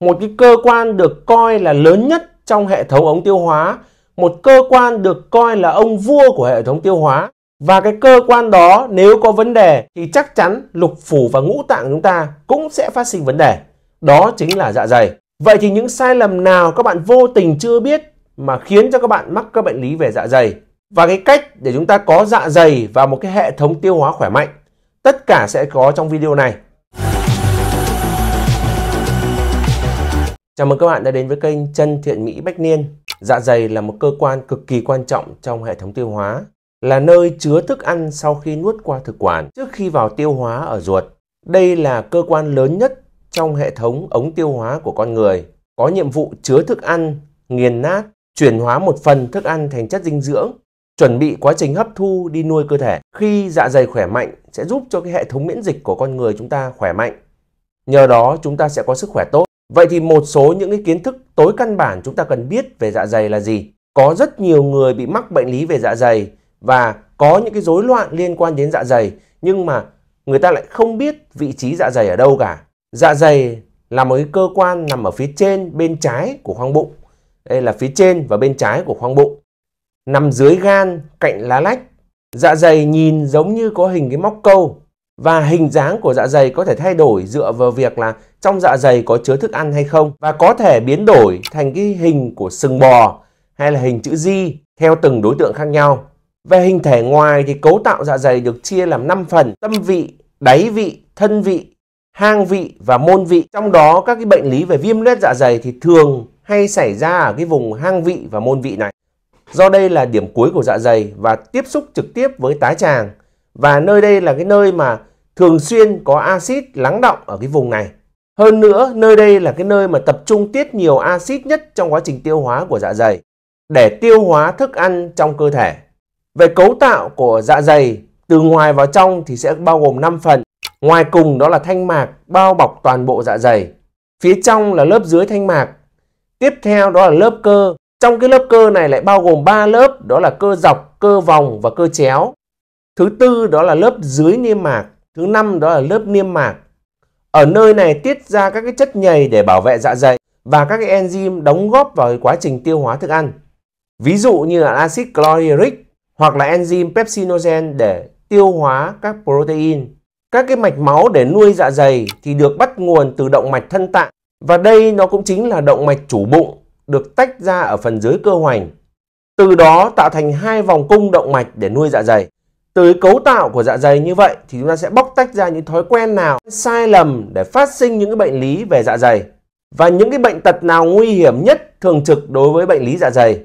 một cái cơ quan được coi là lớn nhất trong hệ thống ống tiêu hóa, một cơ quan được coi là ông vua của hệ thống tiêu hóa. Và cái cơ quan đó nếu có vấn đề thì chắc chắn lục phủ và ngũ tạng chúng ta cũng sẽ phát sinh vấn đề. Đó chính là dạ dày. Vậy thì những sai lầm nào các bạn vô tình chưa biết mà khiến cho các bạn mắc các bệnh lý về dạ dày? Và cái cách để chúng ta có dạ dày và một cái hệ thống tiêu hóa khỏe mạnh, tất cả sẽ có trong video này. Chào mừng các bạn đã đến với kênh Chân Thiện Mỹ Bách Niên. Dạ dày là một cơ quan cực kỳ quan trọng trong hệ thống tiêu hóa, là nơi chứa thức ăn sau khi nuốt qua thực quản trước khi vào tiêu hóa ở ruột. Đây là cơ quan lớn nhất trong hệ thống ống tiêu hóa của con người, có nhiệm vụ chứa thức ăn, nghiền nát, chuyển hóa một phần thức ăn thành chất dinh dưỡng, chuẩn bị quá trình hấp thu đi nuôi cơ thể. Khi dạ dày khỏe mạnh sẽ giúp cho cái hệ thống miễn dịch của con người chúng ta khỏe mạnh. Nhờ đó chúng ta sẽ có sức khỏe tốt. Vậy thì một số những cái kiến thức tối căn bản chúng ta cần biết về dạ dày là gì? Có rất nhiều người bị mắc bệnh lý về dạ dày và có những cái rối loạn liên quan đến dạ dày nhưng mà người ta lại không biết vị trí dạ dày ở đâu cả. Dạ dày là một cái cơ quan nằm ở phía trên bên trái của khoang bụng. Đây là phía trên và bên trái của khoang bụng. Nằm dưới gan, cạnh lá lách. Dạ dày nhìn giống như có hình cái móc câu và hình dáng của dạ dày có thể thay đổi dựa vào việc là trong dạ dày có chứa thức ăn hay không và có thể biến đổi thành cái hình của sừng bò hay là hình chữ di theo từng đối tượng khác nhau. Về hình thể ngoài thì cấu tạo dạ dày được chia làm 5 phần: tâm vị, đáy vị, thân vị, hang vị và môn vị. Trong đó các cái bệnh lý về viêm loét dạ dày thì thường hay xảy ra ở cái vùng hang vị và môn vị này. Do đây là điểm cuối của dạ dày và tiếp xúc trực tiếp với tá tràng và nơi đây là cái nơi mà thường xuyên có axit lắng động ở cái vùng này. Hơn nữa, nơi đây là cái nơi mà tập trung tiết nhiều axit nhất trong quá trình tiêu hóa của dạ dày để tiêu hóa thức ăn trong cơ thể. Về cấu tạo của dạ dày, từ ngoài vào trong thì sẽ bao gồm 5 phần. Ngoài cùng đó là thanh mạc bao bọc toàn bộ dạ dày. Phía trong là lớp dưới thanh mạc. Tiếp theo đó là lớp cơ. Trong cái lớp cơ này lại bao gồm 3 lớp, đó là cơ dọc, cơ vòng và cơ chéo. Thứ tư đó là lớp dưới niêm mạc. Thứ năm đó là lớp niêm mạc. Ở nơi này tiết ra các cái chất nhầy để bảo vệ dạ dày và các cái enzyme đóng góp vào quá trình tiêu hóa thức ăn. Ví dụ như là axit chloric hoặc là enzyme pepsinogen để tiêu hóa các protein. Các cái mạch máu để nuôi dạ dày thì được bắt nguồn từ động mạch thân tạng và đây nó cũng chính là động mạch chủ bụng được tách ra ở phần dưới cơ hoành. Từ đó tạo thành hai vòng cung động mạch để nuôi dạ dày. Từ cấu tạo của dạ dày như vậy thì chúng ta sẽ bóc tách ra những thói quen nào sai lầm để phát sinh những cái bệnh lý về dạ dày và những cái bệnh tật nào nguy hiểm nhất thường trực đối với bệnh lý dạ dày.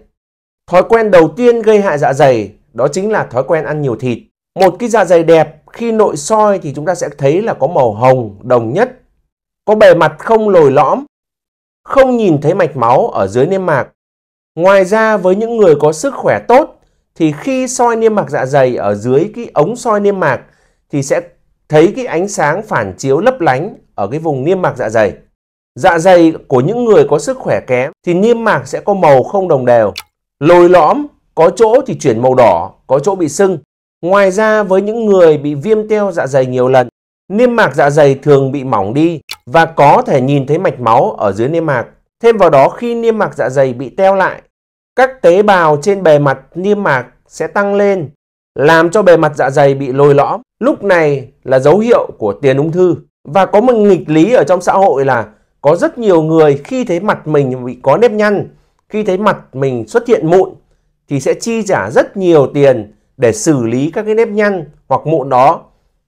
Thói quen đầu tiên gây hại dạ dày đó chính là thói quen ăn nhiều thịt. Một cái dạ dày đẹp khi nội soi thì chúng ta sẽ thấy là có màu hồng đồng nhất, có bề mặt không lồi lõm, không nhìn thấy mạch máu ở dưới niêm mạc. Ngoài ra với những người có sức khỏe tốt thì khi soi niêm mạc dạ dày ở dưới cái ống soi niêm mạc thì sẽ thấy cái ánh sáng phản chiếu lấp lánh ở cái vùng niêm mạc dạ dày. Dạ dày của những người có sức khỏe kém thì niêm mạc sẽ có màu không đồng đều, lồi lõm, có chỗ thì chuyển màu đỏ, có chỗ bị sưng. Ngoài ra với những người bị viêm teo dạ dày nhiều lần, niêm mạc dạ dày thường bị mỏng đi và có thể nhìn thấy mạch máu ở dưới niêm mạc. Thêm vào đó khi niêm mạc dạ dày bị teo lại các tế bào trên bề mặt niêm mạc sẽ tăng lên, làm cho bề mặt dạ dày bị lồi lõm. Lúc này là dấu hiệu của tiền ung thư. Và có một nghịch lý ở trong xã hội là có rất nhiều người khi thấy mặt mình bị có nếp nhăn, khi thấy mặt mình xuất hiện mụn thì sẽ chi trả rất nhiều tiền để xử lý các cái nếp nhăn hoặc mụn đó.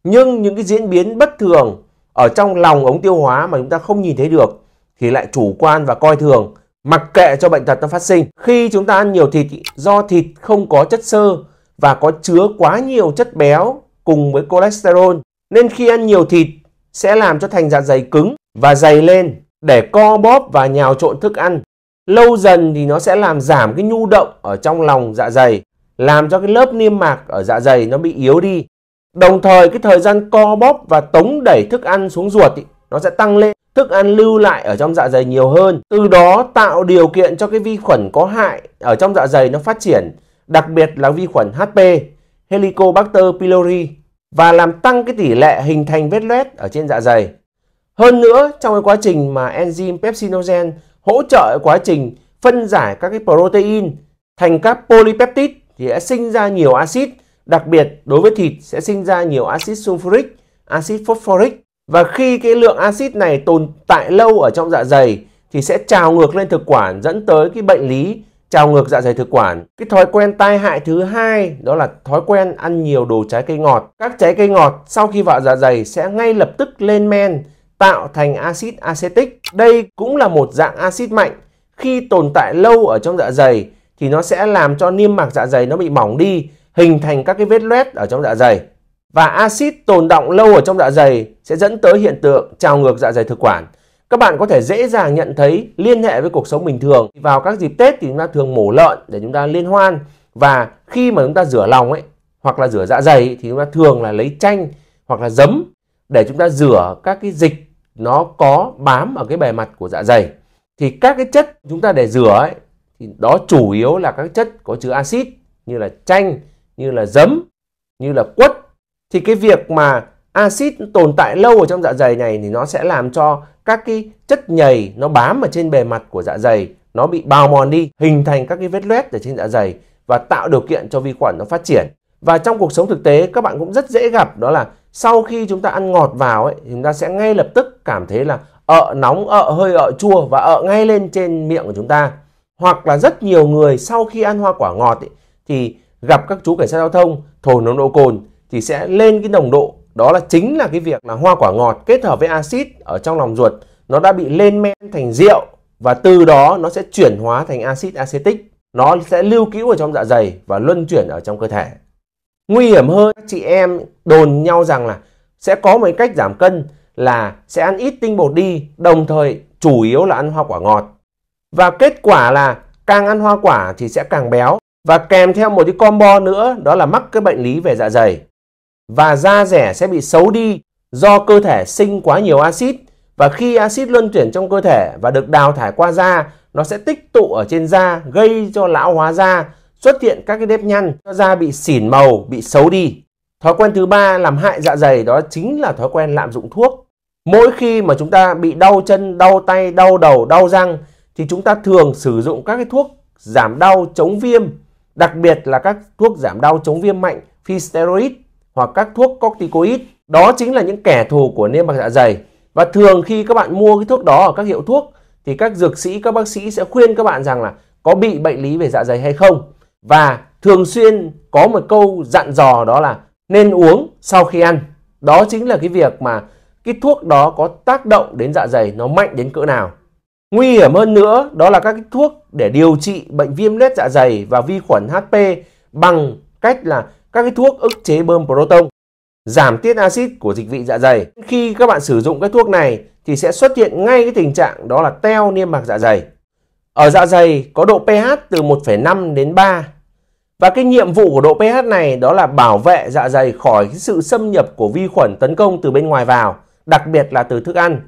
Nhưng những cái diễn biến bất thường ở trong lòng ống tiêu hóa mà chúng ta không nhìn thấy được thì lại chủ quan và coi thường mặc kệ cho bệnh tật nó phát sinh. Khi chúng ta ăn nhiều thịt do thịt không có chất xơ và có chứa quá nhiều chất béo cùng với cholesterol nên khi ăn nhiều thịt sẽ làm cho thành dạ dày cứng và dày lên để co bóp và nhào trộn thức ăn. Lâu dần thì nó sẽ làm giảm cái nhu động ở trong lòng dạ dày, làm cho cái lớp niêm mạc ở dạ dày nó bị yếu đi. Đồng thời cái thời gian co bóp và tống đẩy thức ăn xuống ruột ý, nó sẽ tăng lên thức ăn lưu lại ở trong dạ dày nhiều hơn từ đó tạo điều kiện cho cái vi khuẩn có hại ở trong dạ dày nó phát triển đặc biệt là vi khuẩn HP Helicobacter pylori và làm tăng cái tỷ lệ hình thành vết loét ở trên dạ dày hơn nữa trong cái quá trình mà enzyme pepsinogen hỗ trợ quá trình phân giải các cái protein thành các polypeptide thì sẽ sinh ra nhiều axit đặc biệt đối với thịt sẽ sinh ra nhiều axit sulfuric axit phosphoric và khi cái lượng axit này tồn tại lâu ở trong dạ dày thì sẽ trào ngược lên thực quản dẫn tới cái bệnh lý trào ngược dạ dày thực quản. Cái thói quen tai hại thứ hai đó là thói quen ăn nhiều đồ trái cây ngọt. Các trái cây ngọt sau khi vào dạ dày sẽ ngay lập tức lên men tạo thành axit acetic. Đây cũng là một dạng axit mạnh. Khi tồn tại lâu ở trong dạ dày thì nó sẽ làm cho niêm mạc dạ dày nó bị mỏng đi, hình thành các cái vết loét ở trong dạ dày và axit tồn động lâu ở trong dạ dày sẽ dẫn tới hiện tượng trào ngược dạ dày thực quản. Các bạn có thể dễ dàng nhận thấy liên hệ với cuộc sống bình thường. Vào các dịp Tết thì chúng ta thường mổ lợn để chúng ta liên hoan và khi mà chúng ta rửa lòng ấy hoặc là rửa dạ dày thì chúng ta thường là lấy chanh hoặc là giấm để chúng ta rửa các cái dịch nó có bám ở cái bề mặt của dạ dày. Thì các cái chất chúng ta để rửa ấy thì đó chủ yếu là các chất có chứa axit như là chanh, như là giấm, như là quất thì cái việc mà axit tồn tại lâu ở trong dạ dày này thì nó sẽ làm cho các cái chất nhầy nó bám ở trên bề mặt của dạ dày nó bị bào mòn đi hình thành các cái vết loét ở trên dạ dày và tạo điều kiện cho vi khuẩn nó phát triển và trong cuộc sống thực tế các bạn cũng rất dễ gặp đó là sau khi chúng ta ăn ngọt vào ấy chúng ta sẽ ngay lập tức cảm thấy là ợ nóng ợ hơi ợ chua và ợ ngay lên trên miệng của chúng ta hoặc là rất nhiều người sau khi ăn hoa quả ngọt ấy, thì gặp các chú cảnh sát giao thông thổi nồng độ cồn thì sẽ lên cái nồng độ đó là chính là cái việc là hoa quả ngọt kết hợp với axit ở trong lòng ruột nó đã bị lên men thành rượu và từ đó nó sẽ chuyển hóa thành axit acetic nó sẽ lưu cữu ở trong dạ dày và luân chuyển ở trong cơ thể nguy hiểm hơn chị em đồn nhau rằng là sẽ có một cách giảm cân là sẽ ăn ít tinh bột đi đồng thời chủ yếu là ăn hoa quả ngọt và kết quả là càng ăn hoa quả thì sẽ càng béo và kèm theo một cái combo nữa đó là mắc cái bệnh lý về dạ dày và da rẻ sẽ bị xấu đi do cơ thể sinh quá nhiều axit và khi axit luân chuyển trong cơ thể và được đào thải qua da nó sẽ tích tụ ở trên da gây cho lão hóa da xuất hiện các cái nếp nhăn cho da bị xỉn màu bị xấu đi thói quen thứ ba làm hại dạ dày đó chính là thói quen lạm dụng thuốc mỗi khi mà chúng ta bị đau chân đau tay đau đầu đau răng thì chúng ta thường sử dụng các cái thuốc giảm đau chống viêm đặc biệt là các thuốc giảm đau chống viêm mạnh phi steroid hoặc các thuốc corticoid. Đó chính là những kẻ thù của niêm mạc dạ dày. Và thường khi các bạn mua cái thuốc đó ở các hiệu thuốc thì các dược sĩ, các bác sĩ sẽ khuyên các bạn rằng là có bị bệnh lý về dạ dày hay không. Và thường xuyên có một câu dặn dò đó là nên uống sau khi ăn. Đó chính là cái việc mà cái thuốc đó có tác động đến dạ dày nó mạnh đến cỡ nào. Nguy hiểm hơn nữa đó là các cái thuốc để điều trị bệnh viêm lết dạ dày và vi khuẩn HP bằng cách là các cái thuốc ức chế bơm proton, giảm tiết axit của dịch vị dạ dày. Khi các bạn sử dụng cái thuốc này thì sẽ xuất hiện ngay cái tình trạng đó là teo niêm mạc dạ dày. Ở dạ dày có độ pH từ 1,5 đến 3. Và cái nhiệm vụ của độ pH này đó là bảo vệ dạ dày khỏi cái sự xâm nhập của vi khuẩn tấn công từ bên ngoài vào, đặc biệt là từ thức ăn.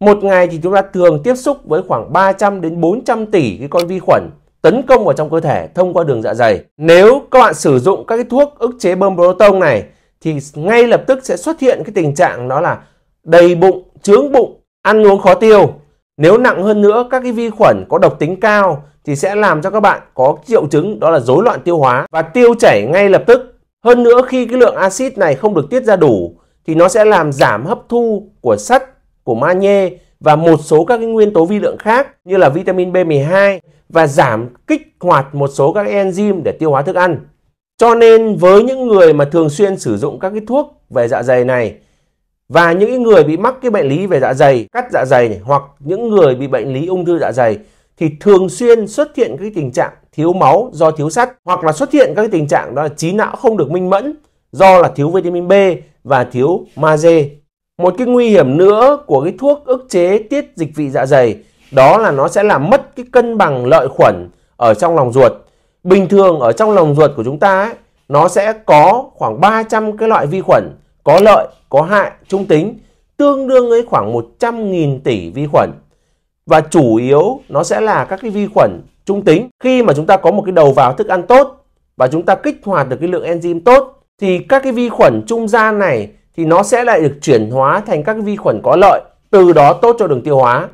Một ngày thì chúng ta thường tiếp xúc với khoảng 300 đến 400 tỷ cái con vi khuẩn tấn công vào trong cơ thể thông qua đường dạ dày. Nếu các bạn sử dụng các cái thuốc ức chế bơm proton này thì ngay lập tức sẽ xuất hiện cái tình trạng đó là đầy bụng, trướng bụng, ăn uống khó tiêu. Nếu nặng hơn nữa các cái vi khuẩn có độc tính cao thì sẽ làm cho các bạn có triệu chứng đó là rối loạn tiêu hóa và tiêu chảy ngay lập tức. Hơn nữa khi cái lượng axit này không được tiết ra đủ thì nó sẽ làm giảm hấp thu của sắt, của magie và một số các cái nguyên tố vi lượng khác như là vitamin B12 và giảm kích hoạt một số các enzyme để tiêu hóa thức ăn. Cho nên với những người mà thường xuyên sử dụng các cái thuốc về dạ dày này và những người bị mắc cái bệnh lý về dạ dày, cắt dạ dày này, hoặc những người bị bệnh lý ung thư dạ dày thì thường xuyên xuất hiện cái tình trạng thiếu máu do thiếu sắt hoặc là xuất hiện các cái tình trạng đó là trí não không được minh mẫn do là thiếu vitamin B và thiếu magie một cái nguy hiểm nữa của cái thuốc ức chế tiết dịch vị dạ dày đó là nó sẽ làm mất cái cân bằng lợi khuẩn ở trong lòng ruột. Bình thường ở trong lòng ruột của chúng ta ấy, nó sẽ có khoảng 300 cái loại vi khuẩn có lợi, có hại, trung tính tương đương với khoảng 100.000 tỷ vi khuẩn. Và chủ yếu nó sẽ là các cái vi khuẩn trung tính. Khi mà chúng ta có một cái đầu vào thức ăn tốt và chúng ta kích hoạt được cái lượng enzyme tốt thì các cái vi khuẩn trung gian này thì nó sẽ lại được chuyển hóa thành các vi khuẩn có lợi, từ đó tốt cho đường tiêu hóa.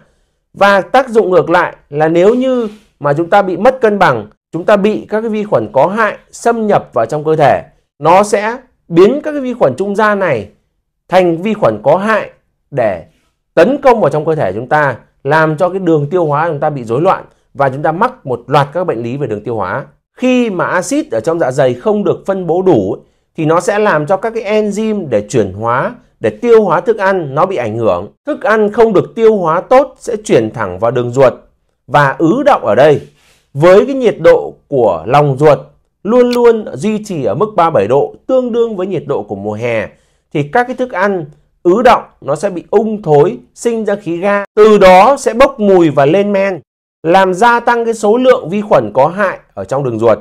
Và tác dụng ngược lại là nếu như mà chúng ta bị mất cân bằng, chúng ta bị các vi khuẩn có hại xâm nhập vào trong cơ thể, nó sẽ biến các vi khuẩn trung gian này thành vi khuẩn có hại để tấn công vào trong cơ thể chúng ta, làm cho cái đường tiêu hóa chúng ta bị rối loạn và chúng ta mắc một loạt các bệnh lý về đường tiêu hóa. Khi mà axit ở trong dạ dày không được phân bố đủ thì nó sẽ làm cho các cái enzyme để chuyển hóa, để tiêu hóa thức ăn nó bị ảnh hưởng. Thức ăn không được tiêu hóa tốt sẽ chuyển thẳng vào đường ruột và ứ động ở đây. Với cái nhiệt độ của lòng ruột luôn luôn duy trì ở mức 37 độ tương đương với nhiệt độ của mùa hè thì các cái thức ăn ứ động nó sẽ bị ung thối, sinh ra khí ga. Từ đó sẽ bốc mùi và lên men, làm gia tăng cái số lượng vi khuẩn có hại ở trong đường ruột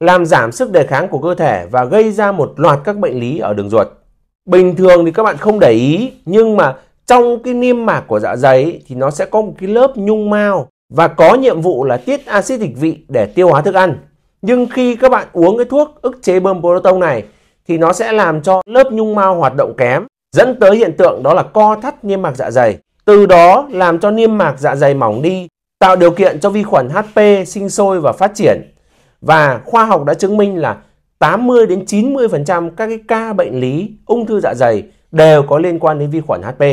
làm giảm sức đề kháng của cơ thể và gây ra một loạt các bệnh lý ở đường ruột. Bình thường thì các bạn không để ý nhưng mà trong cái niêm mạc của dạ dày thì nó sẽ có một cái lớp nhung mao và có nhiệm vụ là tiết axit dịch vị để tiêu hóa thức ăn. Nhưng khi các bạn uống cái thuốc ức chế bơm proton này thì nó sẽ làm cho lớp nhung mao hoạt động kém, dẫn tới hiện tượng đó là co thắt niêm mạc dạ dày. Từ đó làm cho niêm mạc dạ dày mỏng đi, tạo điều kiện cho vi khuẩn HP sinh sôi và phát triển. Và khoa học đã chứng minh là 80 đến 90% các cái ca bệnh lý ung thư dạ dày đều có liên quan đến vi khuẩn HP.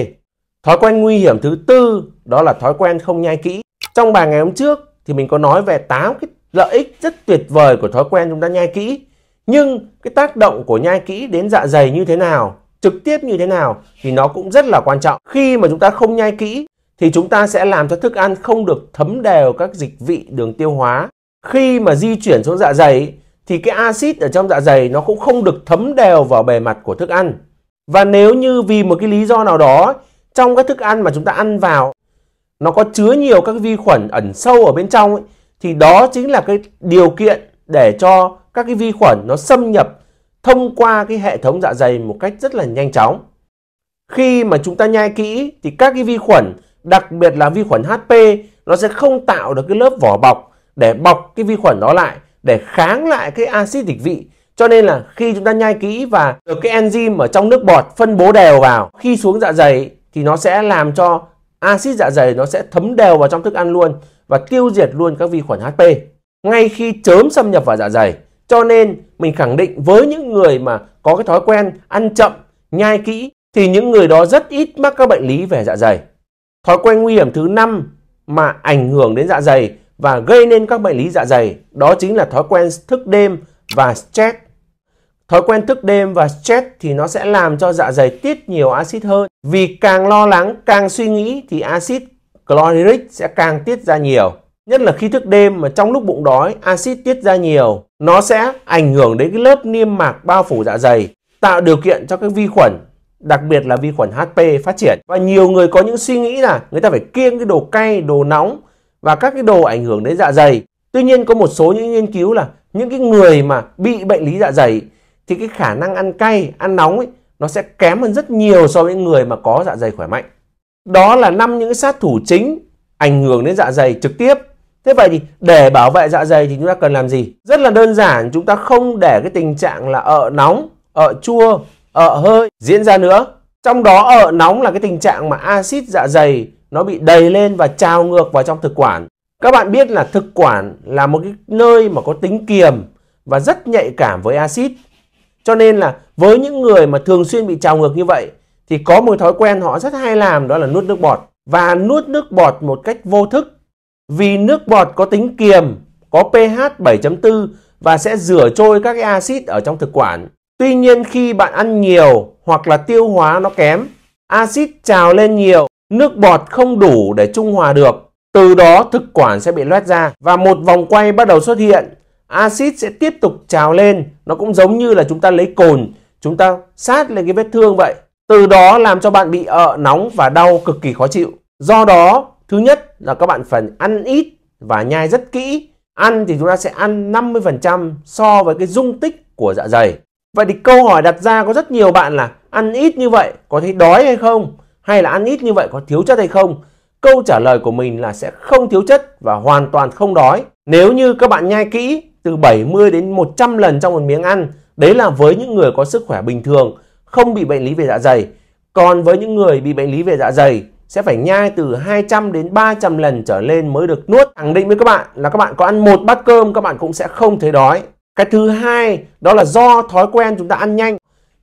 Thói quen nguy hiểm thứ tư đó là thói quen không nhai kỹ. Trong bài ngày hôm trước thì mình có nói về 8 cái lợi ích rất tuyệt vời của thói quen chúng ta nhai kỹ. Nhưng cái tác động của nhai kỹ đến dạ dày như thế nào, trực tiếp như thế nào thì nó cũng rất là quan trọng. Khi mà chúng ta không nhai kỹ thì chúng ta sẽ làm cho thức ăn không được thấm đều các dịch vị đường tiêu hóa khi mà di chuyển xuống dạ dày thì cái axit ở trong dạ dày nó cũng không được thấm đều vào bề mặt của thức ăn. Và nếu như vì một cái lý do nào đó trong các thức ăn mà chúng ta ăn vào nó có chứa nhiều các vi khuẩn ẩn sâu ở bên trong ấy, thì đó chính là cái điều kiện để cho các cái vi khuẩn nó xâm nhập thông qua cái hệ thống dạ dày một cách rất là nhanh chóng. Khi mà chúng ta nhai kỹ thì các cái vi khuẩn, đặc biệt là vi khuẩn HP nó sẽ không tạo được cái lớp vỏ bọc để bọc cái vi khuẩn đó lại để kháng lại cái axit dịch vị cho nên là khi chúng ta nhai kỹ và được cái enzyme ở trong nước bọt phân bố đều vào khi xuống dạ dày thì nó sẽ làm cho axit dạ dày nó sẽ thấm đều vào trong thức ăn luôn và tiêu diệt luôn các vi khuẩn HP ngay khi chớm xâm nhập vào dạ dày cho nên mình khẳng định với những người mà có cái thói quen ăn chậm nhai kỹ thì những người đó rất ít mắc các bệnh lý về dạ dày thói quen nguy hiểm thứ năm mà ảnh hưởng đến dạ dày và gây nên các bệnh lý dạ dày, đó chính là thói quen thức đêm và stress. Thói quen thức đêm và stress thì nó sẽ làm cho dạ dày tiết nhiều axit hơn. Vì càng lo lắng, càng suy nghĩ thì axit chlorhydric sẽ càng tiết ra nhiều. Nhất là khi thức đêm mà trong lúc bụng đói, axit tiết ra nhiều, nó sẽ ảnh hưởng đến cái lớp niêm mạc bao phủ dạ dày, tạo điều kiện cho các vi khuẩn đặc biệt là vi khuẩn HP phát triển. Và nhiều người có những suy nghĩ là người ta phải kiêng cái đồ cay, đồ nóng và các cái đồ ảnh hưởng đến dạ dày. Tuy nhiên có một số những nghiên cứu là những cái người mà bị bệnh lý dạ dày thì cái khả năng ăn cay, ăn nóng ấy, nó sẽ kém hơn rất nhiều so với người mà có dạ dày khỏe mạnh. Đó là năm những sát thủ chính ảnh hưởng đến dạ dày trực tiếp. Thế vậy thì để bảo vệ dạ dày thì chúng ta cần làm gì? Rất là đơn giản, chúng ta không để cái tình trạng là ợ nóng, ợ chua, ợ hơi diễn ra nữa. Trong đó ợ nóng là cái tình trạng mà axit dạ dày nó bị đầy lên và trào ngược vào trong thực quản. Các bạn biết là thực quản là một cái nơi mà có tính kiềm và rất nhạy cảm với axit. Cho nên là với những người mà thường xuyên bị trào ngược như vậy thì có một thói quen họ rất hay làm đó là nuốt nước bọt và nuốt nước bọt một cách vô thức. Vì nước bọt có tính kiềm, có pH 7.4 và sẽ rửa trôi các cái axit ở trong thực quản. Tuy nhiên khi bạn ăn nhiều hoặc là tiêu hóa nó kém, axit trào lên nhiều nước bọt không đủ để trung hòa được. Từ đó thực quản sẽ bị loét ra và một vòng quay bắt đầu xuất hiện. Axit sẽ tiếp tục trào lên, nó cũng giống như là chúng ta lấy cồn, chúng ta sát lên cái vết thương vậy. Từ đó làm cho bạn bị ợ nóng và đau cực kỳ khó chịu. Do đó, thứ nhất là các bạn phải ăn ít và nhai rất kỹ. Ăn thì chúng ta sẽ ăn 50% so với cái dung tích của dạ dày. Vậy thì câu hỏi đặt ra có rất nhiều bạn là ăn ít như vậy có thấy đói hay không? hay là ăn ít như vậy có thiếu chất hay không? Câu trả lời của mình là sẽ không thiếu chất và hoàn toàn không đói. Nếu như các bạn nhai kỹ từ 70 đến 100 lần trong một miếng ăn, đấy là với những người có sức khỏe bình thường, không bị bệnh lý về dạ dày. Còn với những người bị bệnh lý về dạ dày sẽ phải nhai từ 200 đến 300 lần trở lên mới được nuốt. Khẳng định với các bạn là các bạn có ăn một bát cơm các bạn cũng sẽ không thấy đói. Cái thứ hai đó là do thói quen chúng ta ăn nhanh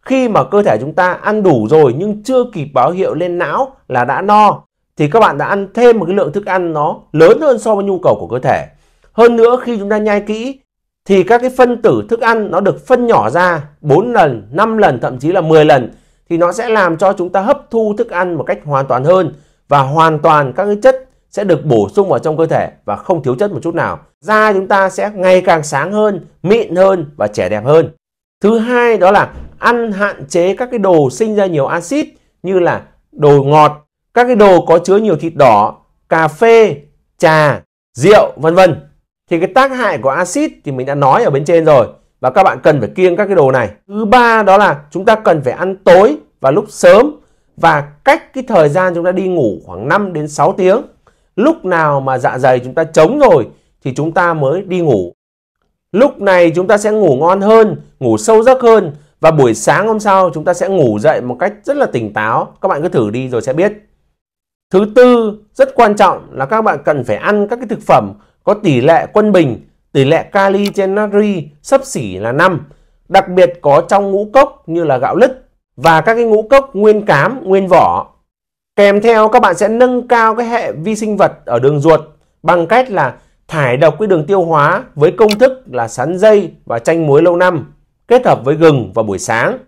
khi mà cơ thể chúng ta ăn đủ rồi nhưng chưa kịp báo hiệu lên não là đã no thì các bạn đã ăn thêm một cái lượng thức ăn nó lớn hơn so với nhu cầu của cơ thể. Hơn nữa khi chúng ta nhai kỹ thì các cái phân tử thức ăn nó được phân nhỏ ra 4 lần, 5 lần, thậm chí là 10 lần thì nó sẽ làm cho chúng ta hấp thu thức ăn một cách hoàn toàn hơn và hoàn toàn các cái chất sẽ được bổ sung vào trong cơ thể và không thiếu chất một chút nào. Da chúng ta sẽ ngày càng sáng hơn, mịn hơn và trẻ đẹp hơn. Thứ hai đó là ăn hạn chế các cái đồ sinh ra nhiều axit như là đồ ngọt, các cái đồ có chứa nhiều thịt đỏ, cà phê, trà, rượu vân vân. Thì cái tác hại của axit thì mình đã nói ở bên trên rồi và các bạn cần phải kiêng các cái đồ này. Thứ ba đó là chúng ta cần phải ăn tối và lúc sớm và cách cái thời gian chúng ta đi ngủ khoảng 5 đến 6 tiếng. Lúc nào mà dạ dày chúng ta trống rồi thì chúng ta mới đi ngủ. Lúc này chúng ta sẽ ngủ ngon hơn, ngủ sâu giấc hơn và buổi sáng hôm sau chúng ta sẽ ngủ dậy một cách rất là tỉnh táo. Các bạn cứ thử đi rồi sẽ biết. Thứ tư rất quan trọng là các bạn cần phải ăn các cái thực phẩm có tỷ lệ quân bình, tỷ lệ kali trên natri sấp xỉ là 5. Đặc biệt có trong ngũ cốc như là gạo lứt và các cái ngũ cốc nguyên cám, nguyên vỏ. Kèm theo các bạn sẽ nâng cao cái hệ vi sinh vật ở đường ruột bằng cách là thải độc cái đường tiêu hóa với công thức là sắn dây và chanh muối lâu năm kết hợp với gừng vào buổi sáng.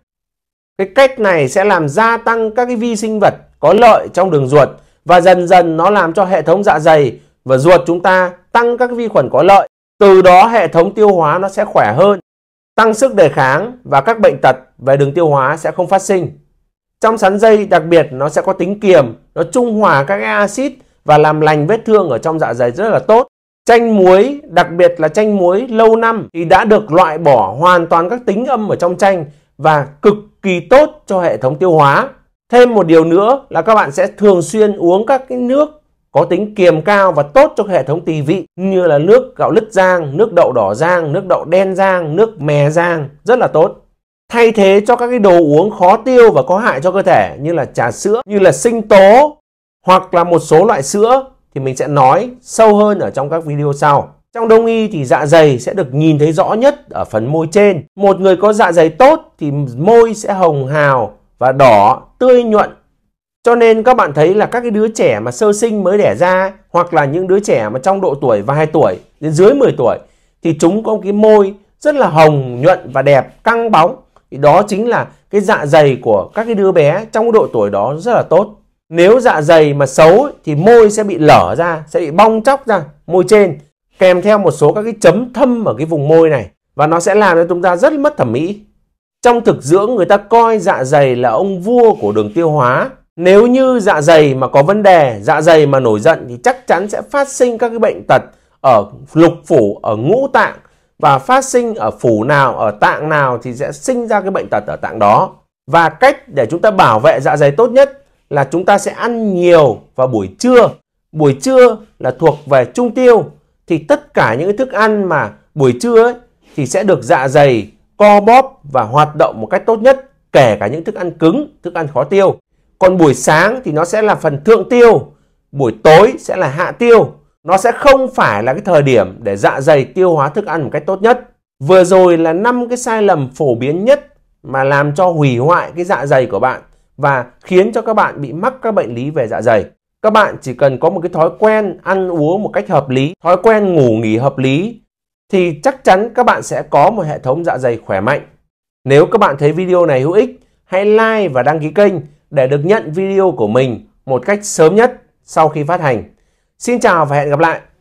Cái cách này sẽ làm gia tăng các cái vi sinh vật có lợi trong đường ruột và dần dần nó làm cho hệ thống dạ dày và ruột chúng ta tăng các vi khuẩn có lợi. Từ đó hệ thống tiêu hóa nó sẽ khỏe hơn, tăng sức đề kháng và các bệnh tật về đường tiêu hóa sẽ không phát sinh. Trong sắn dây đặc biệt nó sẽ có tính kiềm, nó trung hòa các cái axit và làm lành vết thương ở trong dạ dày rất là tốt. Chanh muối, đặc biệt là chanh muối lâu năm thì đã được loại bỏ hoàn toàn các tính âm ở trong chanh và cực kỳ tốt cho hệ thống tiêu hóa. Thêm một điều nữa là các bạn sẽ thường xuyên uống các cái nước có tính kiềm cao và tốt cho hệ thống tỳ vị như là nước gạo lứt rang, nước đậu đỏ rang, nước đậu đen rang, nước mè rang rất là tốt. Thay thế cho các cái đồ uống khó tiêu và có hại cho cơ thể như là trà sữa, như là sinh tố hoặc là một số loại sữa thì mình sẽ nói sâu hơn ở trong các video sau. Trong đông y thì dạ dày sẽ được nhìn thấy rõ nhất ở phần môi trên. Một người có dạ dày tốt thì môi sẽ hồng hào và đỏ, tươi nhuận. Cho nên các bạn thấy là các cái đứa trẻ mà sơ sinh mới đẻ ra hoặc là những đứa trẻ mà trong độ tuổi vài tuổi đến dưới 10 tuổi thì chúng có cái môi rất là hồng, nhuận và đẹp, căng bóng. Thì đó chính là cái dạ dày của các cái đứa bé trong độ tuổi đó rất là tốt nếu dạ dày mà xấu thì môi sẽ bị lở ra sẽ bị bong chóc ra môi trên kèm theo một số các cái chấm thâm ở cái vùng môi này và nó sẽ làm cho chúng ta rất mất thẩm mỹ trong thực dưỡng người ta coi dạ dày là ông vua của đường tiêu hóa nếu như dạ dày mà có vấn đề dạ dày mà nổi giận thì chắc chắn sẽ phát sinh các cái bệnh tật ở lục phủ ở ngũ tạng và phát sinh ở phủ nào ở tạng nào thì sẽ sinh ra cái bệnh tật ở tạng đó và cách để chúng ta bảo vệ dạ dày tốt nhất là chúng ta sẽ ăn nhiều vào buổi trưa. Buổi trưa là thuộc về trung tiêu thì tất cả những cái thức ăn mà buổi trưa ấy thì sẽ được dạ dày co bóp và hoạt động một cách tốt nhất kể cả những thức ăn cứng, thức ăn khó tiêu. Còn buổi sáng thì nó sẽ là phần thượng tiêu, buổi tối sẽ là hạ tiêu. Nó sẽ không phải là cái thời điểm để dạ dày tiêu hóa thức ăn một cách tốt nhất. Vừa rồi là năm cái sai lầm phổ biến nhất mà làm cho hủy hoại cái dạ dày của bạn và khiến cho các bạn bị mắc các bệnh lý về dạ dày. Các bạn chỉ cần có một cái thói quen ăn uống một cách hợp lý, thói quen ngủ nghỉ hợp lý thì chắc chắn các bạn sẽ có một hệ thống dạ dày khỏe mạnh. Nếu các bạn thấy video này hữu ích, hãy like và đăng ký kênh để được nhận video của mình một cách sớm nhất sau khi phát hành. Xin chào và hẹn gặp lại!